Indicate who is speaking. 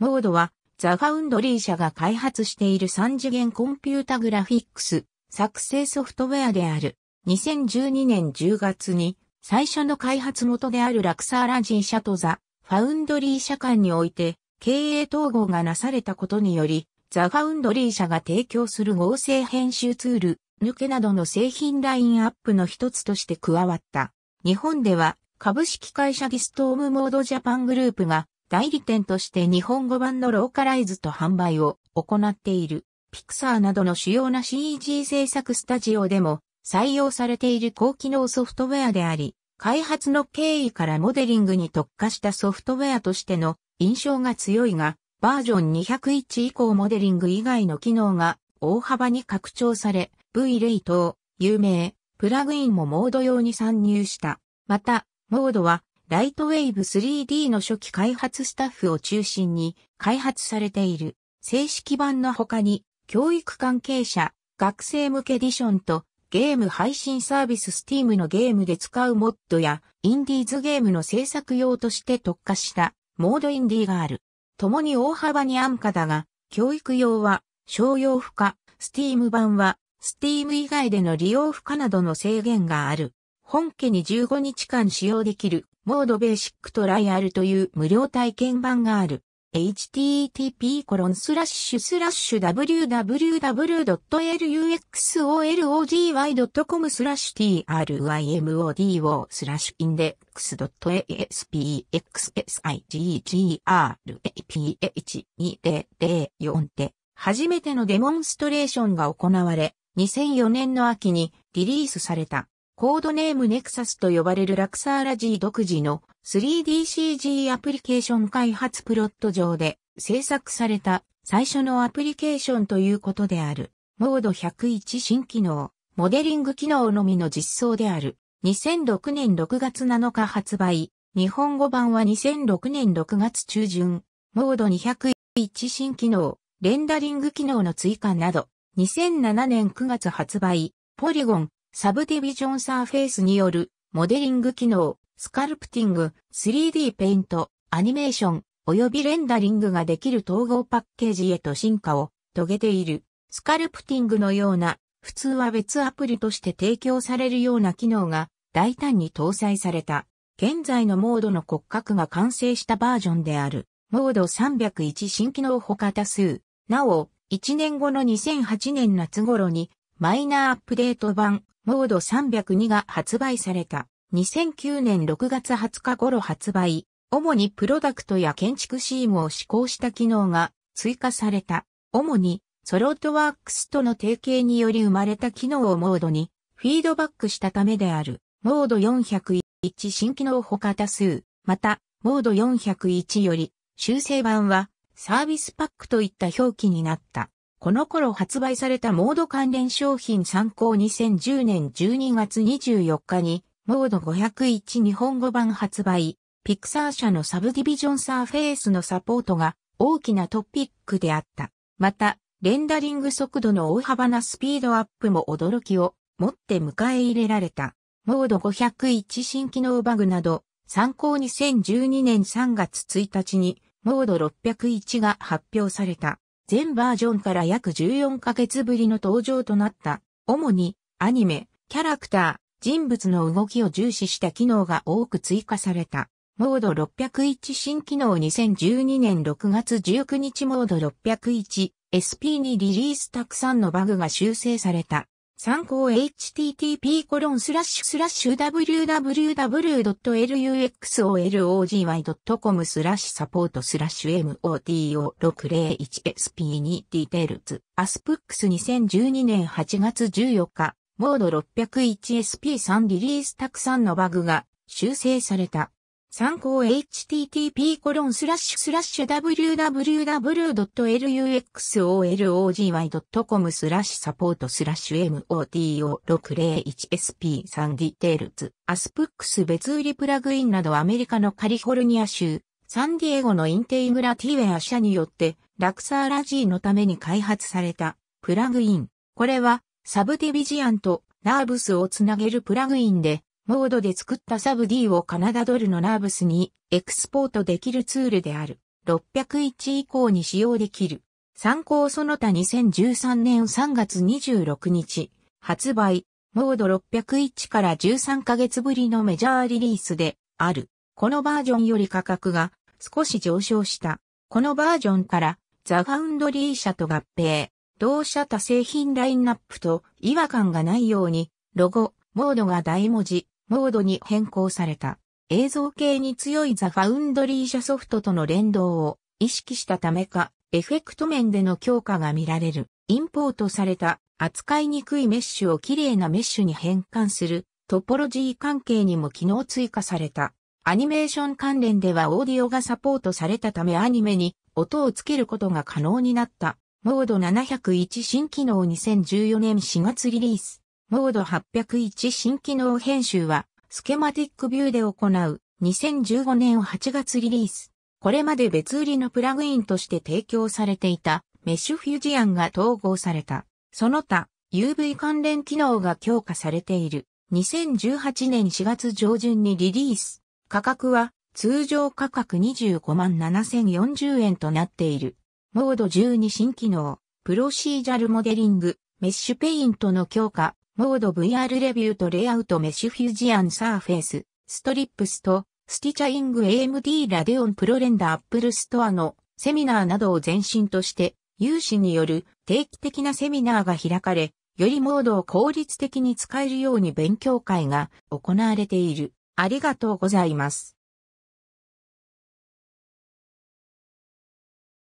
Speaker 1: モードは、ザ・ファウンドリー社が開発している3次元コンピュータグラフィックス作成ソフトウェアである。2012年10月に最初の開発元であるラクサーラジー社とザ・ファウンドリー社間において経営統合がなされたことにより、ザ・ファウンドリー社が提供する合成編集ツール、抜けなどの製品ラインアップの一つとして加わった。日本では株式会社ディストームモードジャパングループが代理店として日本語版のローカライズと販売を行っている。ピクサーなどの主要な CG 制作スタジオでも採用されている高機能ソフトウェアであり、開発の経緯からモデリングに特化したソフトウェアとしての印象が強いが、バージョン201以降モデリング以外の機能が大幅に拡張され、V レイト有名、プラグインもモード用に参入した。また、モードはライトウェイブ 3D の初期開発スタッフを中心に開発されている正式版の他に教育関係者、学生向けディションとゲーム配信サービス Steam のゲームで使うモッドやインディーズゲームの制作用として特化したモードインディーがある。共に大幅に安価だが、教育用は商用負荷、Steam 版は Steam 以外での利用負荷などの制限がある。本家に15日間使用できる、モードベーシックトライアルという無料体験版がある。http://www.luxology.com スラッシュ trymodo スラッシュインデックス .aspxsigraph2004 で初めてのデモンストレーションが行われ、2004年の秋にリリースされた。コードネームネクサスと呼ばれるラクサーラジー独自の 3DCG アプリケーション開発プロット上で制作された最初のアプリケーションということである。モード101新機能、モデリング機能のみの実装である。2006年6月7日発売。日本語版は2006年6月中旬。モード201新機能、レンダリング機能の追加など。2007年9月発売。ポリゴン、サブディビジョンサーフェイスによるモデリング機能、スカルプティング、3D ペイント、アニメーション、及びレンダリングができる統合パッケージへと進化を遂げている。スカルプティングのような、普通は別アプリとして提供されるような機能が大胆に搭載された。現在のモードの骨格が完成したバージョンである。モード301新機能他多数。なお、1年後の2008年夏頃にマイナーアップデート版モード302が発売された。2009年6月20日頃発売、主にプロダクトや建築シームを試行した機能が追加された。主にソロートワークスとの提携により生まれた機能をモードにフィードバックしたためである。モード401新機能他多数。また、モード401より修正版はサービスパックといった表記になった。この頃発売されたモード関連商品参考2010年12月24日に、モード501日本語版発売、ピクサー社のサブディビジョンサーフェイスのサポートが大きなトピックであった。また、レンダリング速度の大幅なスピードアップも驚きを持って迎え入れられた。モード501新機能バグなど、参考2012年3月1日に、モード601が発表された。全バージョンから約14ヶ月ぶりの登場となった、主にアニメ、キャラクター、人物の動きを重視した機能が多く追加された。モード601新機能2012年6月19日モード 601SP にリリースたくさんのバグが修正された。参考 http コロンスラッシュスラッシュ www.luxology.com スラッシュサポートスラッシュ moto601sp2 ディテールズアスプックス2012年8月14日モード 601sp3 リリースたくさんのバグが修正された。参考 http://www.luxology.com スラッシュサポートスラッシュ MOTO601SP3 ディテールズアスプックス別売りプラグインなどアメリカのカリフォルニア州サンディエゴのインテイグラティウェア社によってラクサーラジーのために開発されたプラグイン。これはサブディビジアンとナーブスをつなげるプラグインでモードで作ったサブ D をカナダドルのナーブスにエクスポートできるツールである。601以降に使用できる。参考その他2013年3月26日、発売、モード601から13ヶ月ぶりのメジャーリリースである。このバージョンより価格が少し上昇した。このバージョンからザ・ファウンドリー社と合併、同社他製品ラインナップと違和感がないように、ロゴ、モードが大文字、モードに変更された。映像系に強いザ・ファウンドリー社ソフトとの連動を意識したためか、エフェクト面での強化が見られる。インポートされた扱いにくいメッシュを綺麗なメッシュに変換するトポロジー関係にも機能追加された。アニメーション関連ではオーディオがサポートされたためアニメに音をつけることが可能になった。モード701新機能2014年4月リリース。モード801新機能編集は、スケマティックビューで行う2015年8月リリース。これまで別売りのプラグインとして提供されていたメッシュフュージアンが統合された。その他、UV 関連機能が強化されている。2018年4月上旬にリリース。価格は通常価格25万7040円となっている。モード12新機能、プロシージャルモデリング、メッシュペイントの強化、モード VR レビューとレイアウトメッシュフュージアンサーフェイス、ストリップスと、スティチャイング AMD ラデオンプロレンダーアップルストアのセミナーなどを前身として、有志による定期的なセミナーが開かれ、よりモードを効率的に使えるように勉強会が行われている。ありがとうございます。